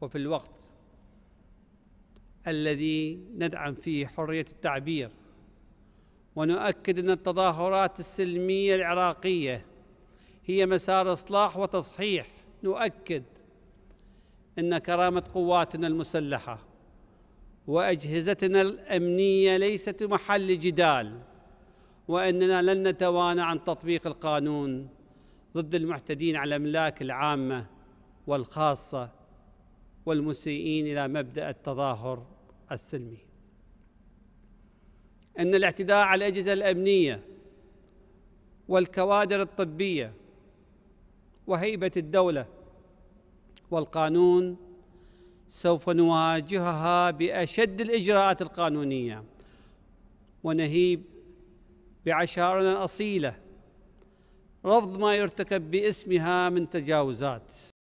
وفي الوقت الذي ندعم فيه حرية التعبير ونؤكد أن التظاهرات السلمية العراقية هي مسار إصلاح وتصحيح نؤكد أن كرامة قواتنا المسلحة وأجهزتنا الأمنية ليست محل جدال وأننا لن نتوانى عن تطبيق القانون ضد المعتدين على الأملاك العامة والخاصة والمسيئين إلى مبدأ التظاهر السلمي أن الاعتداء على الأجهزة الأمنية والكوادر الطبية وهيبة الدولة والقانون سوف نواجهها بأشد الإجراءات القانونية ونهيب بعشائرنا الأصيلة رفض ما يرتكب باسمها من تجاوزات